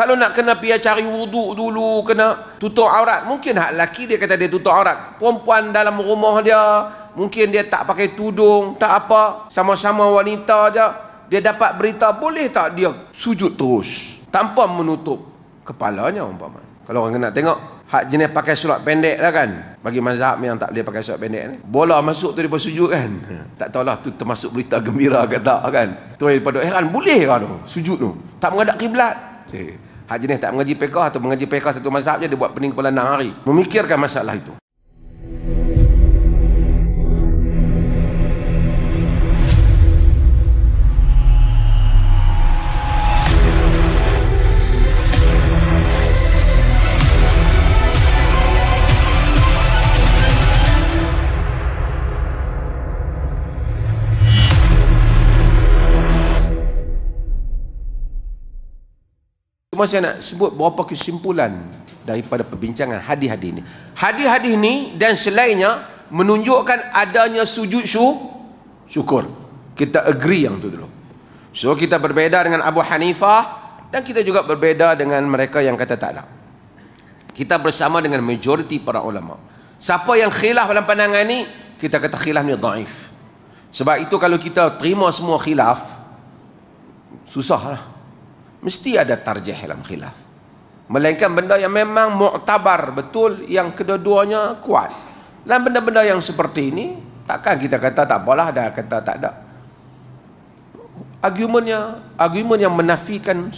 Kalau nak kena pia cari wudu dulu, kena tutup aurat. Mungkin hak laki dia kata dia tutup aurat. Perempuan dalam rumah dia, mungkin dia tak pakai tudung, tak apa. Sama-sama wanita je. Dia dapat berita, boleh tak dia sujud terus? Tanpa menutup kepalanya umpama. Kalau orang kena tengok, hak jenis pakai surat pendek lah kan. Bagi mazhab yang tak boleh pakai surat pendek ni. Bola masuk tu dia sujud kan. Tak tahulah tu termasuk berita gembira ke tak kan. Tu pada heran, boleh kan tu sujud tu? Tak mengadap kiblat. Eh, Hak jenis tak mengaji pekah atau mengaji pekah satu mazhab je dia buat pening kepala 6 hari. Memikirkan masalah itu. cuma saya nak sebut beberapa kesimpulan daripada perbincangan hadis-hadis ini. Hadis-hadis ini dan selainnya menunjukkan adanya sujud syukur. Kita agree yang itu dulu. So kita berbeda dengan Abu Hanifah dan kita juga berbeda dengan mereka yang kata tak ada. Kita bersama dengan majoriti para ulama. Siapa yang khilaf dalam pandangan ini, kita kata khilaf ni daif. Sebab itu kalau kita terima semua khilaf, susah lah mesti ada tarjih dalam khilaf melainkan benda yang memang mu'tabar betul yang kedua-duanya kuat dan benda-benda yang seperti ini takkan kita kata tak apalah dah kata tak ada argumentnya argument yang menafikan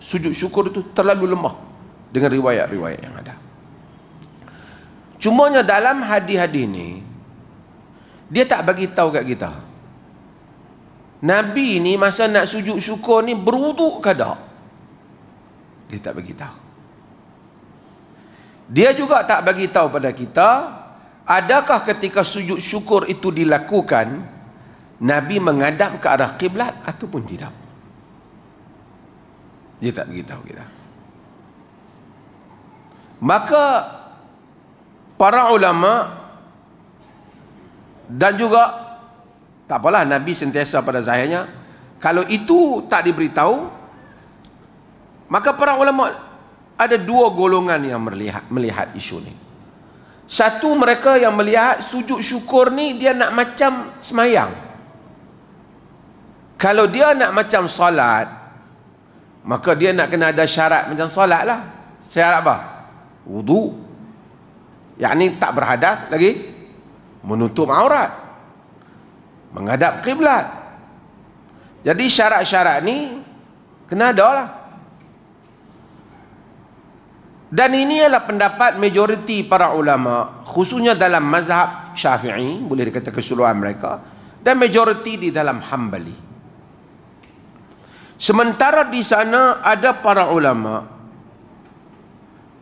sujud syukur itu terlalu lemah dengan riwayat-riwayat yang ada cumanya dalam hadis-hadis ini dia tak bagi tahu kat kita Nabi ni masa nak sujud syukur ni berwuduk ke tak? Dia tak bagi tahu. Dia juga tak bagi tahu pada kita adakah ketika sujud syukur itu dilakukan Nabi menghadap ke arah kiblat ataupun tidak. Dia tak bagi tahu kita. Maka para ulama dan juga tak apalah Nabi sentiasa pada zahirnya Kalau itu tak diberitahu Maka para ulama Ada dua golongan yang melihat, melihat isu ni Satu mereka yang melihat sujud syukur ni Dia nak macam semayang Kalau dia nak macam salat Maka dia nak kena ada syarat macam salat lah Syarat apa? Wudu Yang ni tak berhadas lagi Menutup aurat menghadap kiblat. Jadi syarat-syarat ni kena ada lah. Dan ini adalah pendapat majoriti para ulama khususnya dalam mazhab Syafi'i boleh dikatakan keseluruhan mereka dan majoriti di dalam Hambali. Sementara di sana ada para ulama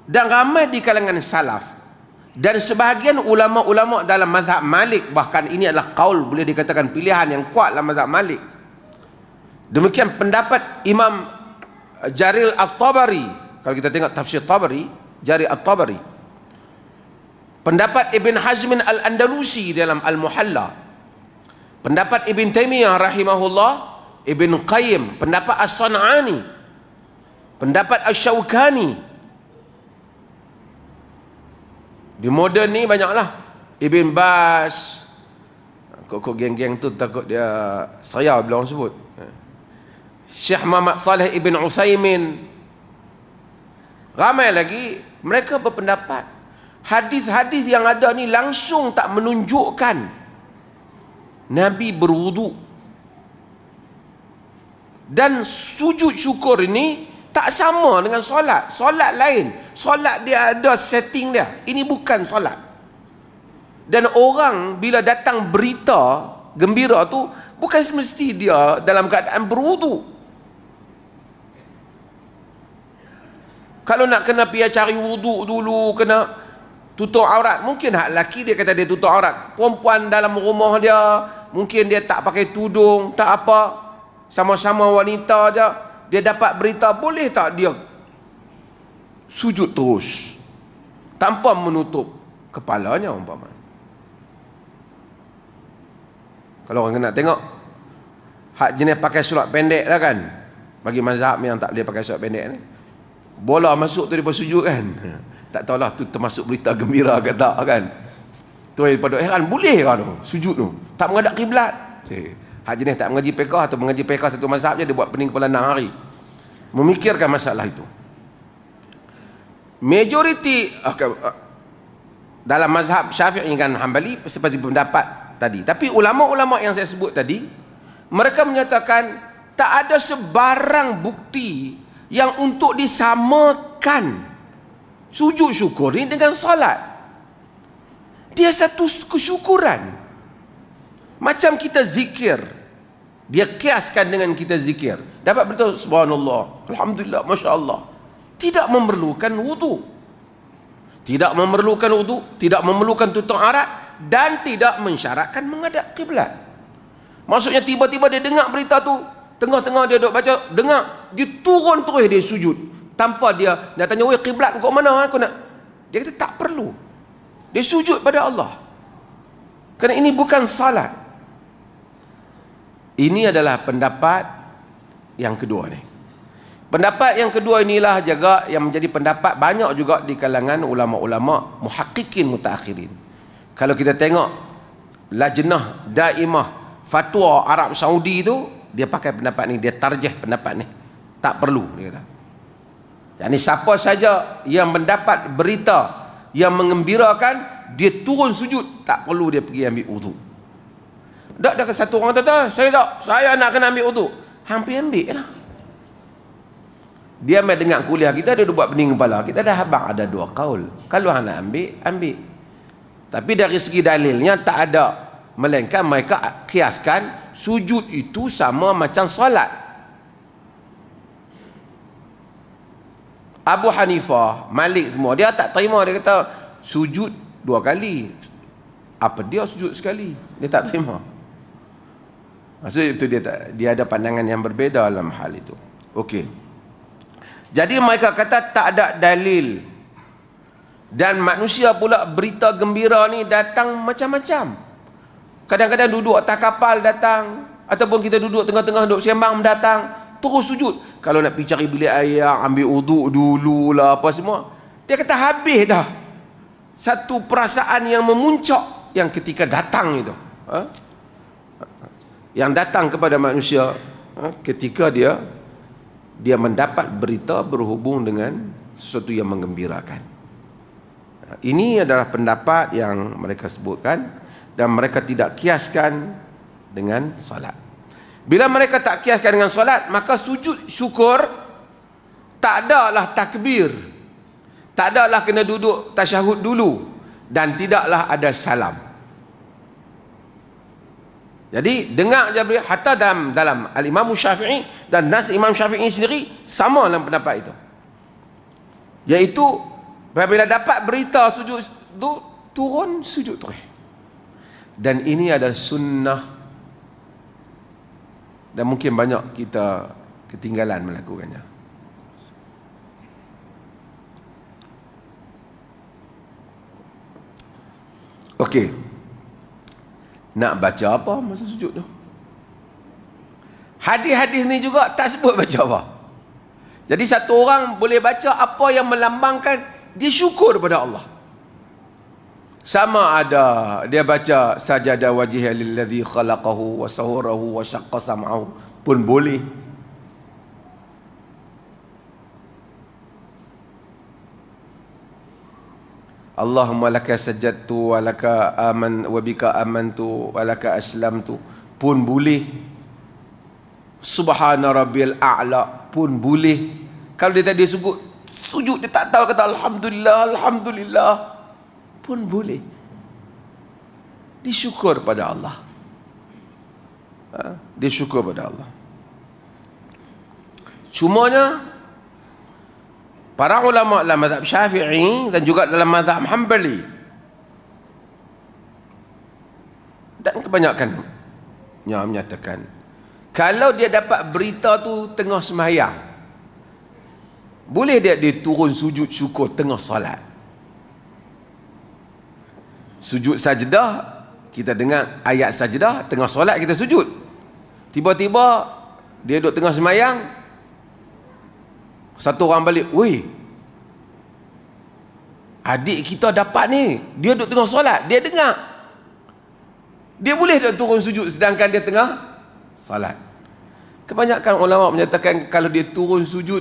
dan ramai di kalangan salaf dan sebahagian ulama-ulama dalam mazhab Malik bahkan ini adalah kaul boleh dikatakan pilihan yang kuat dalam mazhab Malik demikian pendapat Imam Jaril al tabari kalau kita tengok tafsir Tabari Jaril al tabari pendapat Ibn Hazm Al-Andalusi dalam Al-Muhalla pendapat Ibn Taymiyah rahimahullah Ibn Qayyim pendapat As-San'ani pendapat Ash-Shawqani as sanani pendapat ash shawqani Di moden ni banyaklah. Ibn Bas. Kok-kok geng-geng tu takut dia saya bila orang sebut. Ha. Syekh Muhammad Saleh Ibn Usaimin. Ramai lagi mereka berpendapat hadis-hadis yang ada ni langsung tak menunjukkan Nabi berwuduk. Dan sujud syukur ini tak sama dengan solat. Solat lain. Solat dia ada setting dia. Ini bukan solat. Dan orang bila datang berita gembira tu bukan semesti dia dalam keadaan berwudu. Kalau nak kena pergi cari wudu dulu, kena tutup aurat. Mungkin hak lelaki dia kata dia tutup aurat. Perempuan dalam rumah dia, mungkin dia tak pakai tudung, tak apa. Sama-sama wanita je dia dapat berita boleh tak dia sujud terus tanpa menutup kepalanya umpama kalau orang nak tengok hak jenis pakai surat pendek lah kan bagi mazhab yang tak boleh pakai surat pendek ni bola masuk tu dia sujud kan tak tahulah tu termasuk berita gembira ke tak kan tu daripada heran boleh kan tu sujud tu tak mengadap kiblat Hak jenis tak mengaji pekah atau mengaji pekah satu mazhab je, dia buat pening kepala 6 hari. Memikirkan masalah itu. Majoriti okay, ah, ah, dalam mazhab syafi'i dan hambali seperti pendapat tadi. Tapi ulama-ulama yang saya sebut tadi, mereka menyatakan tak ada sebarang bukti yang untuk disamakan sujud syukur ini dengan solat. Dia satu Kesyukuran. Macam kita zikir. Dia kiaskan dengan kita zikir. Dapat betul subhanallah. Alhamdulillah, masya-Allah. Tidak memerlukan wudu. Tidak memerlukan wudu, tidak memerlukan tutup arat dan tidak mensyaratkan menghadap kiblat. Maksudnya tiba-tiba dia dengar berita tu, tengah-tengah dia duduk baca, dengar dia turun terus dia sujud tanpa dia dia tanya, "Oi, kiblat kau mana ha, aku nak?" Dia kata tak perlu. Dia sujud pada Allah. Kerana ini bukan salat. Ini adalah pendapat yang kedua ni. Pendapat yang kedua inilah juga yang menjadi pendapat banyak juga di kalangan ulama-ulama muhakkikin mutaakhirin. Kalau kita tengok lajnah daimah fatwa Arab Saudi tu dia pakai pendapat ni, dia tarjih pendapat ni. Tak perlu dia kata. Yani siapa saja yang mendapat berita yang mengembirakan dia turun sujud tak perlu dia pergi ambil wuduk. Tak ada satu orang kata, saya tak, saya nak kena ambil uduk. Hampir ambil lah. Dia ambil dengar kuliah kita, dia buat pening kepala. Kita dah habang ada dua kaul. Kalau anak nak ambil, ambil. Tapi dari segi dalilnya, tak ada. Melainkan mereka kiaskan, sujud itu sama macam salat Abu Hanifah, Malik semua, dia tak terima. Dia kata, sujud dua kali. Apa dia sujud sekali? Dia tak terima. Maksudnya itu dia tak, dia ada pandangan yang berbeza dalam hal itu. Okey. Jadi mereka kata tak ada dalil. Dan manusia pula berita gembira ni datang macam-macam. Kadang-kadang duduk atas kapal datang ataupun kita duduk tengah-tengah duduk sembang datang terus sujud. Kalau nak pergi cari bilik air, ambil dulu lah apa semua. Dia kata habis dah. Satu perasaan yang memuncak yang ketika datang itu. Ha? yang datang kepada manusia ha, ketika dia dia mendapat berita berhubung dengan sesuatu yang mengembirakan. Ha, ini adalah pendapat yang mereka sebutkan dan mereka tidak kiaskan dengan solat. Bila mereka tak kiaskan dengan solat, maka sujud syukur tak adalah takbir. Tak adalah kena duduk tasyahud dulu dan tidaklah ada salam. Jadi dengar je beliau hatta dalam dalam al-Imam Syafi'i dan nas Imam Syafi'i sendiri sama dalam pendapat itu. Yaitu apabila dapat berita sujud tu turun sujud terus. Dan ini adalah sunnah dan mungkin banyak kita ketinggalan melakukannya. Okey nak baca apa masa sujud tu hadis-hadis ni juga tak sebut baca apa jadi satu orang boleh baca apa yang melambangkan dia syukur kepada Allah sama ada dia baca sajada wajih lillazi khalaqahu wa sahurahu wa syaqqa sam'ahu pun boleh Allahumma laka tu, wa laka aman wa bika tu wa laka aslamtu pun boleh subhana rabbil a'la pun boleh kalau dia tadi sujud sujud dia tak tahu kata alhamdulillah alhamdulillah pun boleh disyukur pada Allah ha? disyukur pada Allah cumanya para ulama dalam mazhab Syafi'i dan juga dalam mazhab Hanbali. Dan kebanyakan yang menyatakan kalau dia dapat berita tu tengah semayang, boleh dia dia sujud syukur tengah solat. Sujud sajdah kita dengar ayat sajdah tengah solat kita sujud. Tiba-tiba dia duduk tengah semayang. Satu orang balik, "Woi. Adik kita dapat ni. Dia duduk tengah solat, dia dengar. Dia boleh tak turun sujud sedangkan dia tengah solat?" Kebanyakan ulama menyatakan kalau dia turun sujud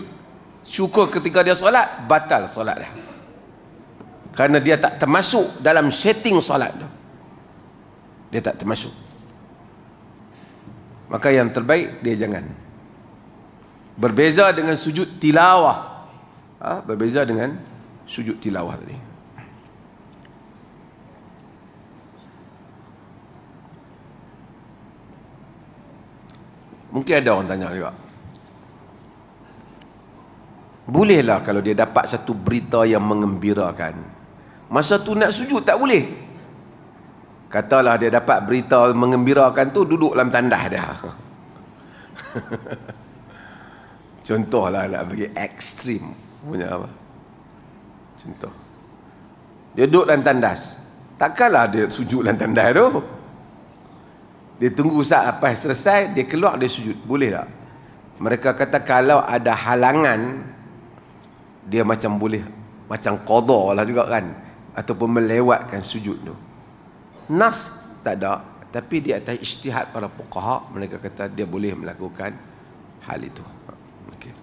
syukur ketika dia solat, batal solat dia. Kerana dia tak termasuk dalam setting solat tu. Dia tak termasuk. Maka yang terbaik dia jangan. Berbeza dengan sujud tilawah. Ha? Berbeza dengan sujud tilawah tadi. Mungkin ada orang tanya juga. Bolehlah kalau dia dapat satu berita yang mengembirakan. Masa tu nak sujud tak boleh. Katalah dia dapat berita mengembirakan tu duduk dalam tandas dia. Contohlah nak bagi ekstrim punya apa? Contoh. Dia duduk dalam tandas. Takkanlah dia sujud dalam tandas tu. Dia tunggu saat apa selesai, dia keluar dia sujud. Boleh tak? Mereka kata kalau ada halangan dia macam boleh macam qada lah juga kan ataupun melewatkan sujud tu. Nas tak ada tapi di atas ijtihad para fuqaha mereka kata dia boleh melakukan hal itu. Okay.